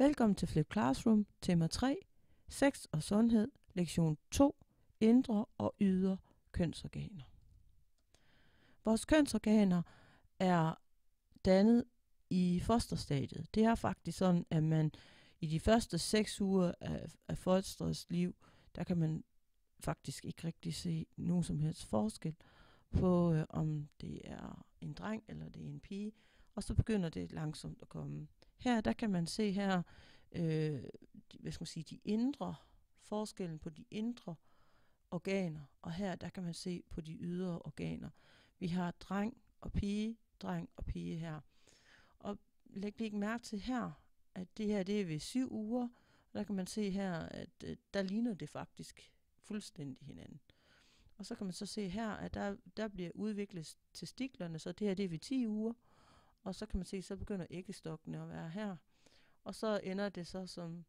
Velkommen til Flip Classroom, tema 3, Sex og sundhed, lektion 2, indre og ydre kønsorganer. Vores kønsorganer er dannet i fosterstadiet. Det er faktisk sådan, at man i de første 6 uger af, af fosterets liv, der kan man faktisk ikke rigtig se nogen som helst forskel på, øh, om det er en dreng eller det er en pige og så begynder det langsomt at komme. Her, der kan man se her, øh, hvad skal man sige, de indre, forskellen på de indre organer, og her, der kan man se på de ydre organer. Vi har dreng og pige, dreng og pige her. Og læg ikke mærke til her, at det her, det er ved syv uger, og der kan man se her, at øh, der ligner det faktisk fuldstændig hinanden. Og så kan man så se her, at der, der bliver udviklet testiklerne, så det her det er ved 10 uger, og så kan man se, så begynder æggestokkene at være her. Og så ender det så som,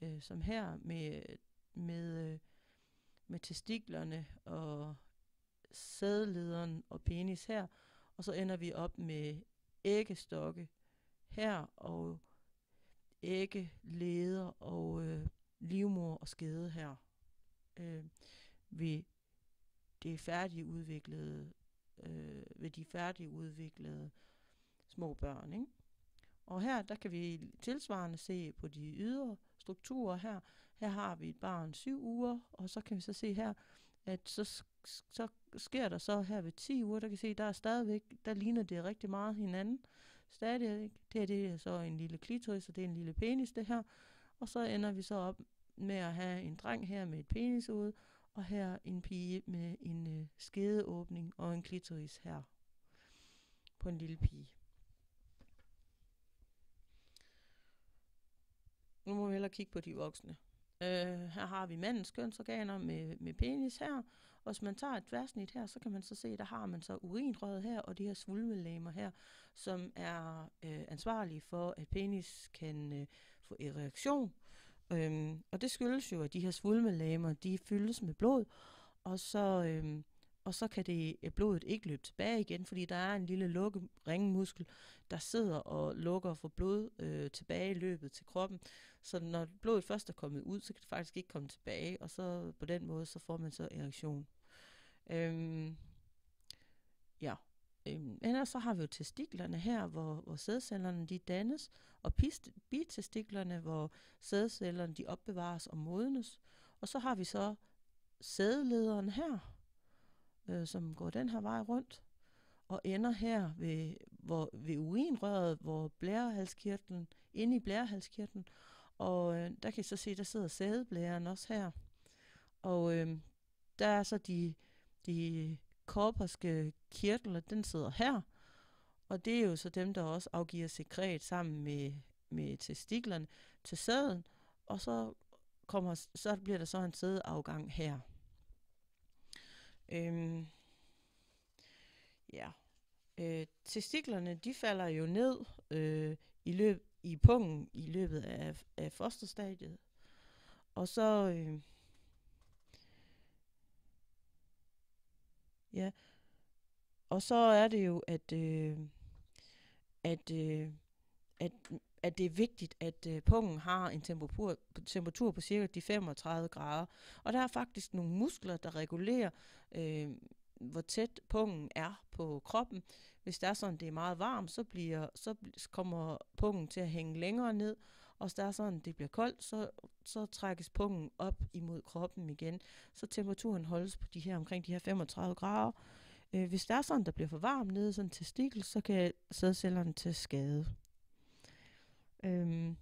øh, som her med, med, øh, med testiklerne og sædlederen og penis her. Og så ender vi op med æggestokke her og leder og øh, livmor og skede her øh, ved det færdigudviklede øh, ved de færdigudviklede små børn. Ikke? Og her der kan vi tilsvarende se på de ydre strukturer her. Her har vi et barn syv uger, og så kan vi så se her, at så, så sker der så her ved 10 uger, der kan se, der er stadigvæk, der ligner det rigtig meget hinanden. Stadigvæk, det her det er så en lille klitoris, og det er en lille penis det her. Og så ender vi så op med at have en dreng her med et ud, og her en pige med en øh, skedeåbning og en klitoris her på en lille pige. Nu må vi hellere kigge på de voksne. Øh, her har vi mandens kønsorganer med, med penis her, og hvis man tager et tværsnit her, så kan man så se, der har man så urinrøret her, og de her svulmelæmer her, som er øh, ansvarlige for, at penis kan øh, få erektion. Øhm, og det skyldes jo, at de her svulmelæmer, de fyldes med blod, og så øhm, og så kan det øh, blodet ikke løbe tilbage igen, fordi der er en lille lukke ringmuskel, der sidder og lukker for blod øh, tilbage i løbet til kroppen. Så når blodet først er kommet ud, så kan det faktisk ikke komme tilbage, og så på den måde, så får man så erektion. Øhm, ja. Øhm, ellers så har vi jo testiklerne her, hvor, hvor sædcellerne de dannes, og bitestiklerne, hvor sædcellerne de opbevares og modnes. Og så har vi så sædlederen her, øh, som går den her vej rundt og ender her ved, hvor, ved urinrøret, hvor blærehalskirtlen, inde i blærehalskirtlen, og øh, der kan I så se, der sidder sædeblæren også her. Og øh, der er så de, de korperske kirtler, den sidder her, og det er jo så dem, der også afgiver sekret sammen med, med testiklerne til sæden, og så, kommer, så bliver der så en sædeafgang her. Øhm, ja. Øh, testiklerne, de falder jo ned øh, i, løb, i pungen i løbet af, af fosterstadiet. Og så... Øh, ja. Og så er det jo, at... Øh, at, øh, at at det er vigtigt, at øh, pungen har en temperatur, temperatur på cirka de 35 grader. Og der er faktisk nogle muskler, der regulerer, øh, hvor tæt pungen er på kroppen. Hvis det er sådan, det er meget varmt, så, bliver, så kommer pungen til at hænge længere ned. Og hvis det er sådan, det bliver koldt, så, så trækkes pungen op imod kroppen igen. Så temperaturen holdes på de her omkring de her 35 grader. Øh, hvis der er sådan, der bliver for varmt nede sådan til stikkel, så kan sædcellerne til skade. Øhm,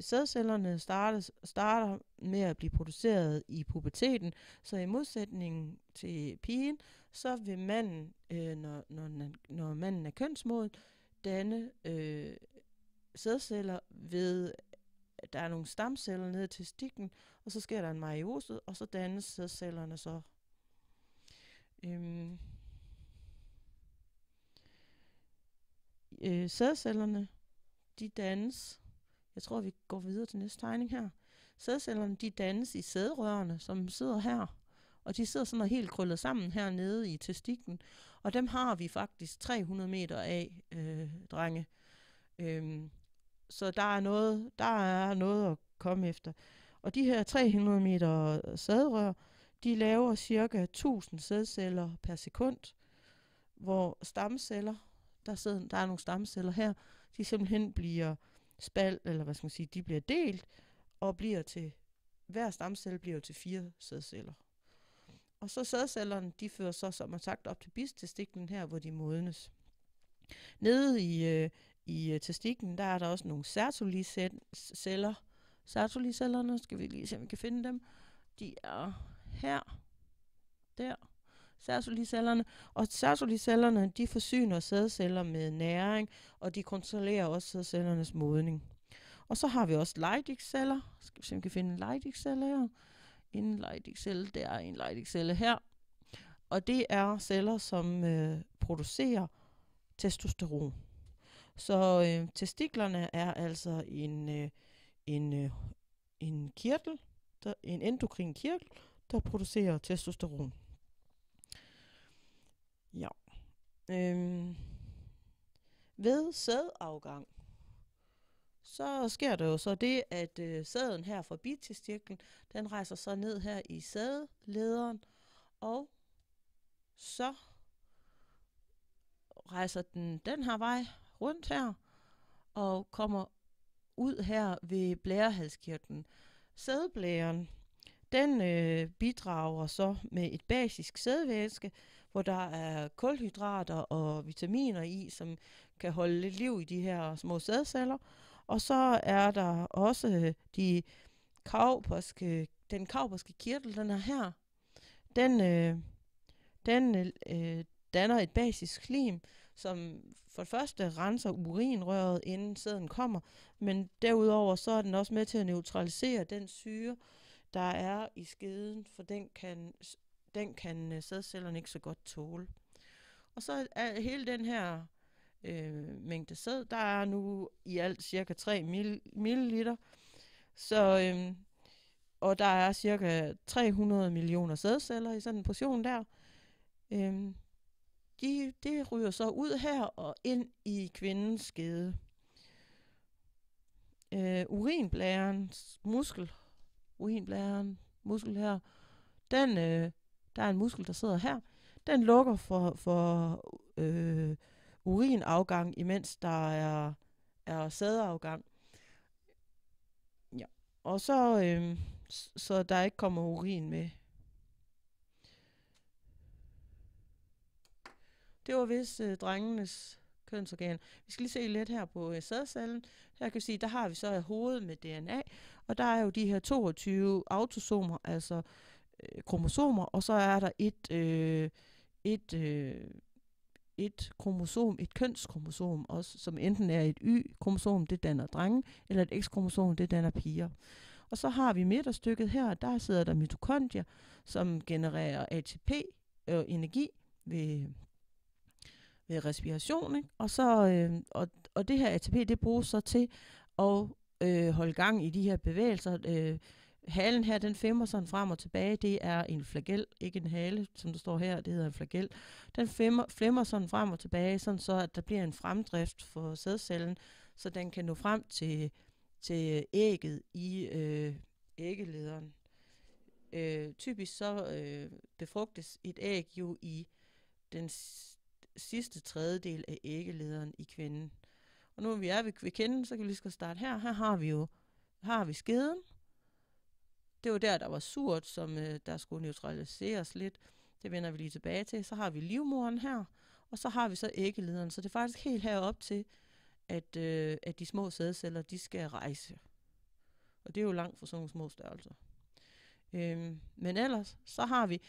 sædcellerne startes, starter med at blive produceret i puberteten, så i modsætning til pigen, så vil manden, øh, når, når, når manden er kønsmodet, danne øh, sædceller ved, der er nogle stamceller nede til stikken, og så sker der en meiose, og så dannes sædcellerne så. Øhm, øh, sædcellerne de dannes, jeg tror, vi går videre til næste tegning her. Sædcellerne, de dannes i sædrørene, som sidder her. Og de sidder sådan helt krøllet sammen hernede i testiklen. Og dem har vi faktisk 300 meter af, øh, drenge. Øhm, så der er, noget, der er noget at komme efter. Og de her 300 meter sædrør, de laver cirka 1000 sædceller per sekund, hvor stamceller, der, sidder, der er nogle stamceller her, de simpelthen bliver spalt, eller hvad skal man sige, de bliver delt, og bliver til, hver stamcelle bliver til fire sædceller. Og så sædcellerne, de fører så, som man sagt, op til bistestiklen her, hvor de modnes. Nede i, øh, i øh, testiklen, der er der også nogle sertoliceller. Sertolicellerne, skal vi lige se, om vi kan finde dem. De er her, der Særsolicellerne. Og særsolicellerne, de forsyner sædceller med næring, og de kontrollerer også sædcellernes modning. Og så har vi også Leydig-celler. Skal vi se, om vi kan finde en Leydig-celle her. En Leydig-celle, der er en Leydig-celle her. Og det er celler, som øh, producerer testosteron. Så øh, testiklerne er altså en, øh, en, øh, en kirtel, der, en endokrin kirtel, der producerer testosteron. Ja. Øhm, ved sædafgang, så sker der jo så det, at øh, sæden her fra bitestiklen, den rejser så ned her i sædlederen, og så rejser den den her vej rundt her, og kommer ud her ved blærehalskirtlen. Sædblæren, den øh, bidrager så med et basisk sædvæske, hvor der er kulhydrater og vitaminer i, som kan holde lidt liv i de her små sædceller. Og så er der også øh, de kavperske, den kavperske kirtel, den er her. Den, øh, den øh, danner et basisk klim, som for det første renser urinrøret, inden sæden kommer, men derudover så er den også med til at neutralisere den syre, der er i skeden, for den kan den kan øh, sædcellerne ikke så godt tåle. Og så er hele den her øh, mængde sæd, der er nu i alt cirka 3 ml. milliliter, så, øh, og der er cirka 300 millioner sædceller i sådan en portion der. Øh, de, det ryger så ud her og ind i kvindens skede. Øh, urinblærens muskel, urinblærens muskel her, den øh, der er en muskel, der sidder her, den lukker for, for øh, urinafgang, imens der er, er sædeafgang. Ja. Og så, øh, så der ikke kommer urin med. Det var vist øh, drengenes kønsorgan. Vi skal lige se lidt her på øh, sædcellen. Her kan vi sige, der har vi så hovedet med DNA, og der er jo de her 22 autosomer, altså øh, kromosomer, og så er der et, øh, et, øh, et kromosom, et kønskromosom også, som enten er et Y-kromosom, det danner drenge, eller et X-kromosom, det danner piger. Og så har vi midterstykket her, og der sidder der mitokondrier, som genererer ATP øh, energi ved, ved respiration, ikke? Og, så, øh, og, og det her ATP, det bruges så til at øh, holde gang i de her bevægelser, øh, halen her, den femmer sådan frem og tilbage. Det er en flagel, ikke en hale, som der står her. Det hedder en flagel. Den femmer, flemmer sådan frem og tilbage, sådan så at der bliver en fremdrift for sædcellen, så den kan nå frem til, til ægget i øh, æggelederen. Øh, typisk så øh, befrugtes et æg jo i den sidste tredjedel af æggelederen i kvinden. Og nu når vi er ved, ved kenden, så kan vi lige skal starte her. Her har vi jo har vi skeden, det var der, der var surt, som øh, der skulle neutraliseres lidt. Det vender vi lige tilbage til. Så har vi livmoren her, og så har vi så æggelederen. Så det er faktisk helt herop til, at, øh, at de små sædceller, de skal rejse. Og det er jo langt fra sådan nogle små størrelser. Øhm, men ellers, så har vi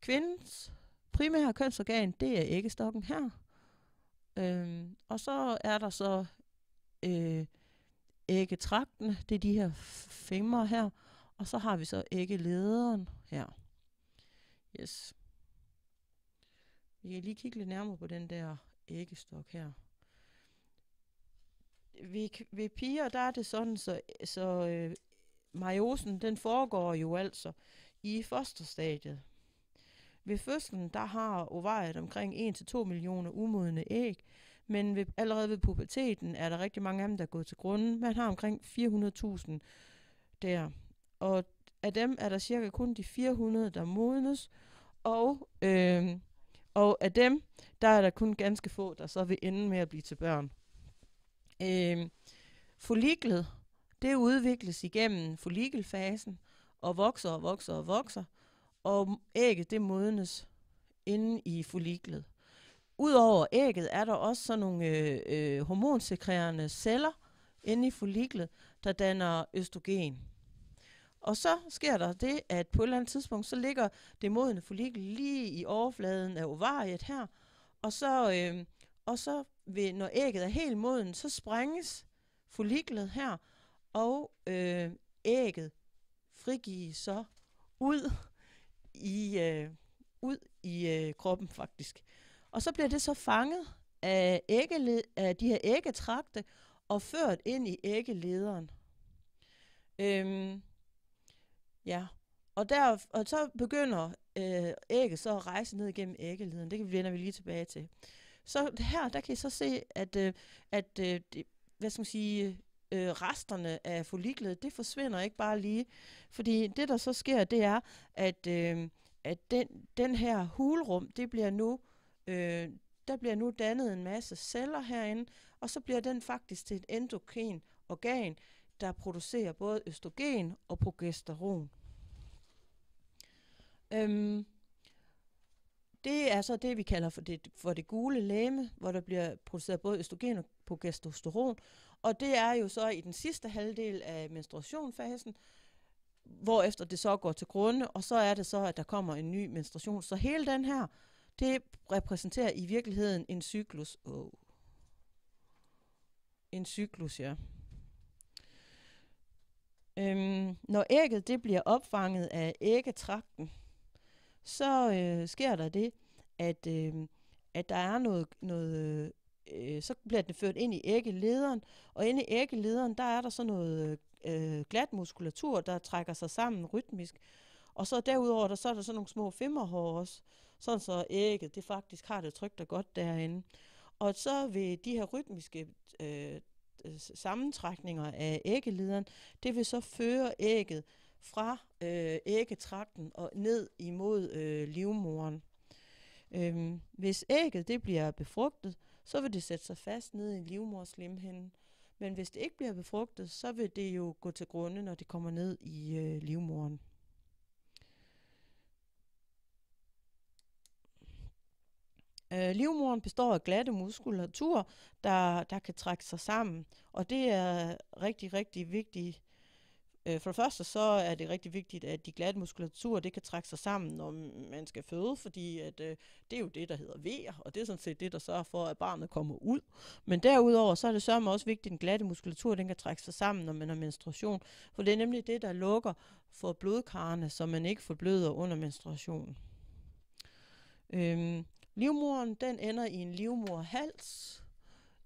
kvindens primære kønsorgan, det er æggestokken her. Øhm, og så er der så øh, æggetrakten, det er de her fingre her, og så har vi så æggelederen her. Yes. Vi kan lige kigge lidt nærmere på den der æggestok her. Ved, ved piger, der er det sådan, så, så øh, majosen, den foregår jo altså i fosterstadiet. Ved fødslen, der har ovariet omkring 1-2 millioner umodne æg, men ved, allerede ved puberteten er der rigtig mange af dem, der er gået til grunden. Man har omkring 400.000 der og af dem er der cirka kun de 400, der modnes, og, øh, og af dem, der er der kun ganske få, der så vil ende med at blive til børn. Øh, foliklet, det udvikles igennem folikelfasen, og vokser og vokser og vokser, og ægget, det modnes inde i foliklet. Udover ægget er der også sådan nogle øh, øh, hormonsekrerende celler inde i foliklet, der danner østrogen. Og så sker der det, at på et eller andet tidspunkt, så ligger det modne follikel lige i overfladen af ovariet her, og så, øh, og så ved, når ægget er helt moden, så sprænges folliklet her, og øh, ægget frigives så ud i, øh, ud i øh, kroppen faktisk. Og så bliver det så fanget af, æggeled, af de her æggetragte og ført ind i æggelederen. Øhm, Ja, og, der, og så begynder øh, ægget så at rejse ned igennem æggeleden. Det vender vi lige tilbage til. Så her, der kan I så se, at, øh, at øh, det, hvad skal man sige, øh, resterne af foliklet, det forsvinder ikke bare lige. Fordi det, der så sker, det er, at, øh, at den, den her hulrum, det bliver nu, øh, der bliver nu dannet en masse celler herinde, og så bliver den faktisk til et endokrin organ, der producerer både østrogen og progesteron. Øhm, det er så det, vi kalder for det, for det gule læme, hvor der bliver produceret både østrogen og progesteron. Og det er jo så i den sidste halvdel af menstruationfasen, hvor efter det så går til grunde, og så er det så, at der kommer en ny menstruation. Så hele den her, det repræsenterer i virkeligheden en cyklus. Oh. En cyklus, ja. Øhm, når ægget det bliver opfanget af æggetrakten, så øh, sker der det, at, øh, at der er noget, noget øh, så bliver den ført ind i æggelederen, og inde i æggelederen, der er der så noget øh, glat muskulatur, der trækker sig sammen rytmisk. Og så derudover, der, så er der sådan nogle små femmerhår også, sådan så ægget, det faktisk har det trygt og godt derinde. Og så ved de her rytmiske øh, Øh, sammentrækninger af æggelederen. Det vil så føre ægget fra øh, æggetrakten og ned imod øh, livmoren. Øhm, hvis ægget det bliver befrugtet, så vil det sætte sig fast ned i livmorslimhinden. Men hvis det ikke bliver befrugtet, så vil det jo gå til grunde, når det kommer ned i øh, livmoren. Øh, livmoren består af glatte muskulatur, der, der kan trække sig sammen, og det er rigtig, rigtig vigtigt. Øh, for det første så er det rigtig vigtigt, at de glatte muskulatur det kan trække sig sammen, når man skal føde, fordi at, øh, det er jo det, der hedder vejer, og det er sådan set det, der sørger for, at barnet kommer ud. Men derudover så er det sørme også vigtigt, at den glatte muskulatur den kan trække sig sammen, når man har menstruation, for det er nemlig det, der lukker for blodkarrene, så man ikke får bløder under menstruationen. Øhm, Livmoren, den ender i en livmorhals.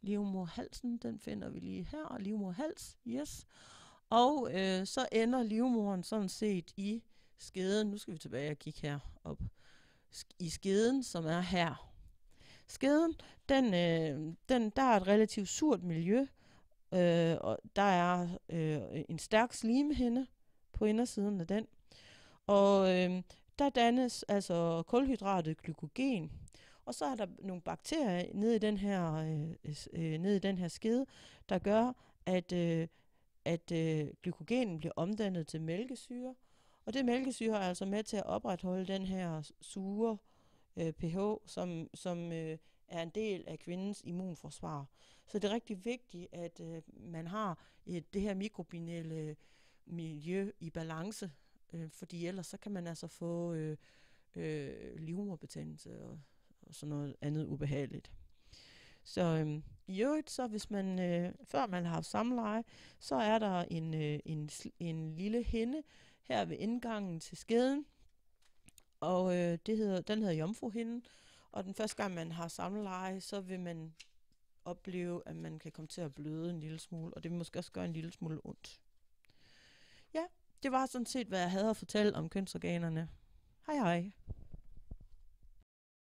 Livmorhalsen, den finder vi lige her. Livmorhals, yes. Og øh, så ender livmoren sådan set i skeden. Nu skal vi tilbage og kigge her op. I skeden, som er her. Skeden, den, øh, den, der er et relativt surt miljø. Øh, og der er øh, en stærk slimhinde på indersiden af den. Og øh, der dannes altså kulhydratet glykogen, og så er der nogle bakterier nede i den her, øh, øh, nede i den her skede, der gør, at, øh, at øh, glykogenen bliver omdannet til mælkesyre. Og det mælkesyre er altså med til at opretholde den her sure øh, pH, som, som øh, er en del af kvindens immunforsvar. Så det er rigtig vigtigt, at øh, man har øh, det her mikrobinelle øh, miljø i balance, øh, fordi ellers så kan man altså få øh, øh, livmorbetændelse og og sådan noget andet ubehageligt. Så øhm, i øvrigt, så hvis man, øh, før man har haft samleje, så er der en, øh, en, en lille hende her ved indgangen til skeden, og øh, det hedder, den hedder jomfruhinden, og den første gang, man har samleje, så vil man opleve, at man kan komme til at bløde en lille smule, og det vil måske også gøre en lille smule ondt. Ja, det var sådan set, hvad jeg havde at fortælle om kønsorganerne. Hej hej.